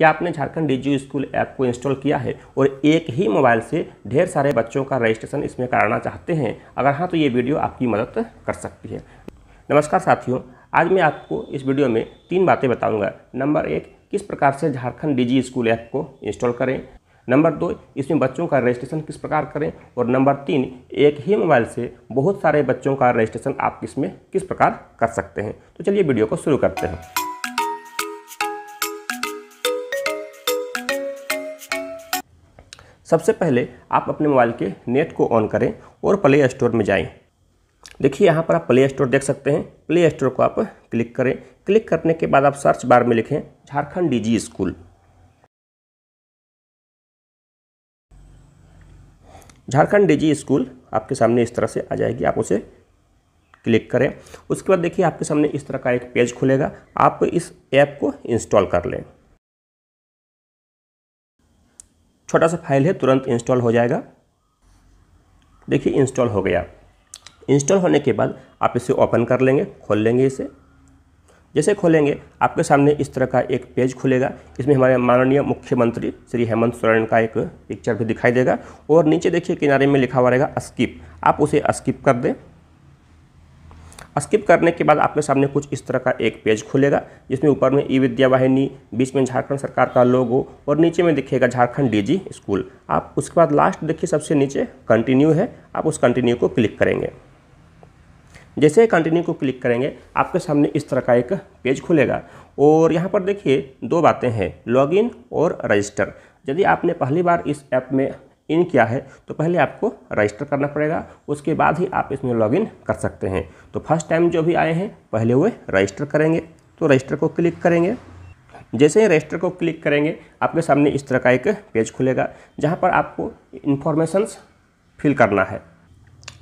क्या आपने Jharkhand DG school app को इंस्टॉल किया है और एक ही मोबाइल से ढेर सारे बच्चों का रजिस्ट्रेशन इसमें कराना चाहते हैं अगर हाँ तो ये वीडियो आपकी मदद कर सकती है नमस्कार साथियों आज मैं आपको इस वीडियो में तीन बातें बताऊँगा नंबर एक किस प्रकार से झारखंड डीजी स्कूल ऐप को इंस्टॉल करें नंबर दो इसमें बच्चों का रजिस्ट्रेशन किस प्रकार करें और नंबर तीन एक ही मोबाइल से बहुत सारे बच्चों का रजिस्ट्रेशन आप किस में किस प्रकार कर सकते हैं तो चलिए वीडियो को शुरू करते हैं सबसे पहले आप अपने मोबाइल के नेट को ऑन करें और प्ले स्टोर में जाएं देखिए यहाँ पर आप प्ले स्टोर देख सकते हैं प्ले स्टोर को आप क्लिक करें क्लिक करने के बाद आप सर्च बार में लिखें Jharkhand DG school Jharkhand DG school आपके सामने इस तरह से आ जाएगी आप उसे क्लिक करें उसके बाद देखिए आपके सामने इस तरह का एक पेज खुलेगा आप इस ऐप को इंस्टॉल कर लें छोटा सा फाइल है तुरंत इंस्टॉल हो जाएगा देखिए इंस्टॉल हो गया इंस्टॉल होने के बाद आप इसे ओपन कर लेंगे खोल लेंगे इसे जैसे खोलेंगे आपके सामने इस तरह का एक पेज खुलेगा इसमें हमारे माननीय मुख्यमंत्री श्री हेमंत सोरेन का एक पिक्चर भी दिखाई देगा और नीचे देखिए किनारे में लिखा हुआ रहेगा स्किप आप उसे स्किप कर दें स्किप करने के बाद आपके सामने कुछ इस तरह का एक पेज खुलेगा जिसमें ऊपर में ई विद्या वाहिनी बीच में झारखंड सरकार का लोगो और नीचे में दिखेगा झारखंड डीजी स्कूल आप उसके बाद लास्ट देखिए सबसे नीचे कंटिन्यू है आप उस कंटिन्यू को क्लिक करेंगे जैसे कंटिन्यू को क्लिक करेंगे आपके सामने इस तरह का एक पेज खुलेगा और यहाँ पर देखिए दो बातें हैं लॉगिन और रजिस्टर यदि आपने पहली बार इस ऐप में इन क्या है तो पहले आपको रजिस्टर करना पड़ेगा उसके बाद ही आप इसमें लॉगिन कर सकते हैं तो फर्स्ट टाइम जो भी आए हैं पहले वे रजिस्टर करेंगे तो रजिस्टर को क्लिक करेंगे जैसे ही रजिस्टर को क्लिक करेंगे आपके सामने इस तरह का एक पेज खुलेगा जहाँ पर आपको इन्फॉर्मेशंस फिल करना है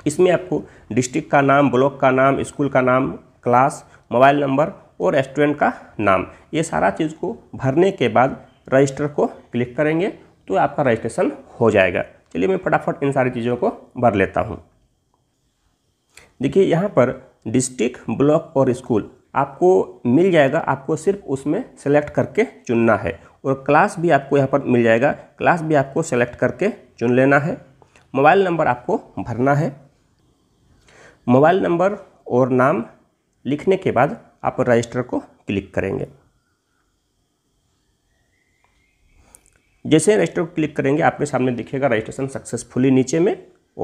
इसमें आपको डिस्ट्रिक्ट का नाम ब्लॉक का नाम स्कूल का नाम क्लास मोबाइल नंबर और रेस्टोरेंट का नाम ये सारा चीज़ को भरने के बाद रजिस्टर को क्लिक करेंगे तो आपका रजिस्ट्रेशन हो जाएगा चलिए मैं फटाफट इन सारी चीज़ों को भर लेता हूँ देखिए यहाँ पर डिस्ट्रिक्ट ब्लॉक और स्कूल आपको मिल जाएगा आपको सिर्फ उसमें सेलेक्ट करके चुनना है और क्लास भी आपको यहाँ पर मिल जाएगा क्लास भी आपको सेलेक्ट करके चुन लेना है मोबाइल नंबर आपको भरना है मोबाइल नंबर और नाम लिखने के बाद आप रजिस्टर को क्लिक करेंगे जैसे रजिस्टर को क्लिक करेंगे आपके सामने दिखेगा रजिस्ट्रेशन सक्सेसफुली नीचे में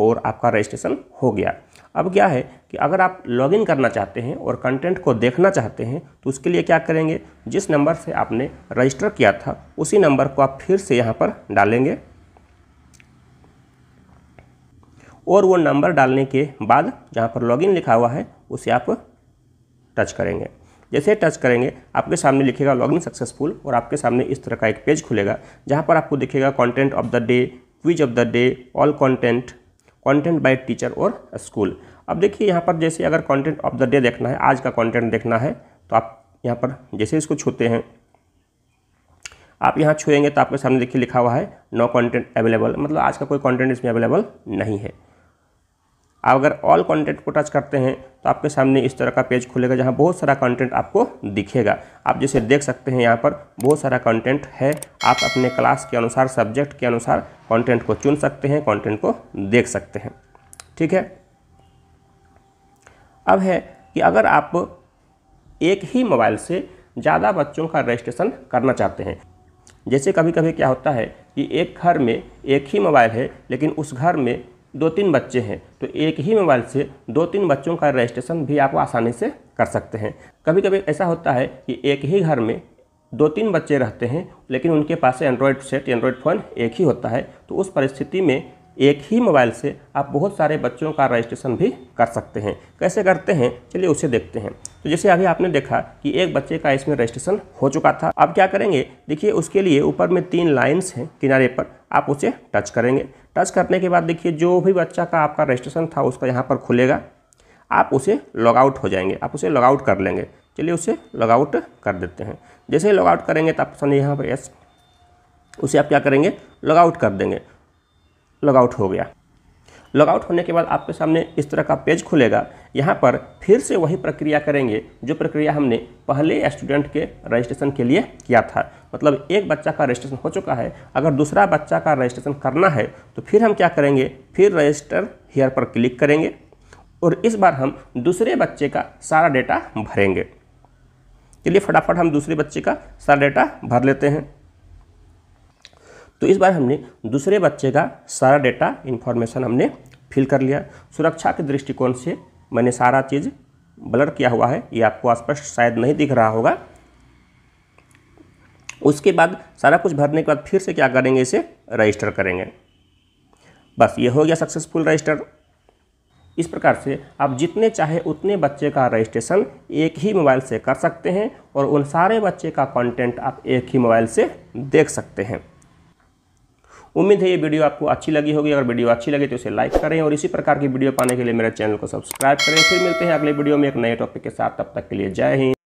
और आपका रजिस्ट्रेशन हो गया अब क्या है कि अगर आप लॉगिन करना चाहते हैं और कंटेंट को देखना चाहते हैं तो उसके लिए क्या करेंगे जिस नंबर से आपने रजिस्टर किया था उसी नंबर को आप फिर से यहाँ पर डालेंगे और वो नंबर डालने के बाद जहाँ पर लॉगिन लिखा हुआ है उसे आप टच करेंगे जैसे टच करेंगे आपके सामने लिखेगा लॉग सक्सेसफुल और आपके सामने इस तरह का एक पेज खुलेगा जहाँ पर आपको दिखेगा content of the day quiz of the day all content content by teacher और स्कूल अब देखिए यहाँ पर जैसे अगर कॉन्टेंट ऑफ द डे देखना है आज का कॉन्टेंट देखना है तो आप यहाँ पर जैसे इसको छूते हैं आप यहाँ छुएंगे तो आपके सामने देखिए लिखा हुआ है नो कंटेंट अवेलेबल मतलब आज का कोई कंटेंट इसमें अवेलेबल नहीं है आप अगर ऑल कंटेंट को टच करते हैं तो आपके सामने इस तरह का पेज खुलेगा जहाँ बहुत सारा कंटेंट आपको दिखेगा आप जैसे देख सकते हैं यहाँ पर बहुत सारा कंटेंट है आप अपने क्लास के अनुसार सब्जेक्ट के अनुसार कंटेंट को चुन सकते हैं कंटेंट को देख सकते हैं ठीक है अब है कि अगर आप एक ही मोबाइल से ज़्यादा बच्चों का रजिस्ट्रेशन करना चाहते हैं जैसे कभी कभी क्या होता है कि एक घर में एक ही मोबाइल है लेकिन उस घर में दो तीन बच्चे हैं तो एक ही मोबाइल से दो तीन बच्चों का रजिस्ट्रेशन भी आप आसानी से कर सकते हैं कभी कभी ऐसा होता है कि एक ही घर में दो तीन बच्चे रहते हैं लेकिन उनके पास एंड्रॉयड सेट एंड्रॉयड फ़ोन एक ही होता है तो उस परिस्थिति में एक ही मोबाइल से आप बहुत सारे बच्चों का रजिस्ट्रेशन भी कर सकते हैं कैसे करते हैं चलिए उसे देखते हैं तो जैसे अभी आपने देखा कि एक बच्चे का इसमें रजिस्ट्रेशन हो चुका था अब क्या करेंगे देखिए उसके लिए ऊपर में तीन लाइन्स हैं किनारे पर आप उसे टच करेंगे टच करने के बाद देखिए जो भी बच्चा का आपका रजिस्ट्रेशन था उसका यहाँ पर खुलेगा आप उसे लॉगआउट हो जाएंगे आप उसे लॉगआउट कर लेंगे चलिए उसे लॉगआउट कर देते हैं जैसे ही लॉगआउट करेंगे तो आप समझिए यहाँ पर यस उसे आप क्या करेंगे लॉगआउट कर देंगे लॉगआउट हो गया लॉगआउट होने के बाद आपके सामने इस तरह का पेज खुलेगा यहाँ पर फिर से वही प्रक्रिया करेंगे जो प्रक्रिया हमने पहले स्टूडेंट के रजिस्ट्रेशन के लिए किया था मतलब एक बच्चा का रजिस्ट्रेशन हो चुका है अगर दूसरा बच्चा का रजिस्ट्रेशन करना है तो फिर हम क्या करेंगे फिर रजिस्टर हेयर पर क्लिक करेंगे और इस बार हम दूसरे बच्चे का सारा डेटा भरेंगे चलिए फटाफट हम दूसरे बच्चे का सारा डेटा भर लेते हैं तो इस बार हमने दूसरे बच्चे का सारा डेटा इन्फॉर्मेशन हमने फिल कर लिया सुरक्षा के दृष्टिकोण से मैंने सारा चीज़ ब्लर किया हुआ है ये आपको स्पष्ट शायद नहीं दिख रहा होगा उसके बाद सारा कुछ भरने के बाद फिर से क्या करेंगे इसे रजिस्टर करेंगे बस ये हो गया सक्सेसफुल रजिस्टर इस प्रकार से आप जितने चाहे उतने बच्चे का रजिस्ट्रेशन एक ही मोबाइल से कर सकते हैं और उन सारे बच्चे का कंटेंट आप एक ही मोबाइल से देख सकते हैं उम्मीद है ये वीडियो आपको अच्छी लगी होगी अगर वीडियो अच्छी लगी तो इसे लाइक करें और इसी प्रकार की वीडियो पाने के लिए मेरे चैनल को सब्सक्राइब करें फिर मिलते हैं अगले वीडियो में एक नए टॉपिक के साथ तब तक के लिए जय हिंद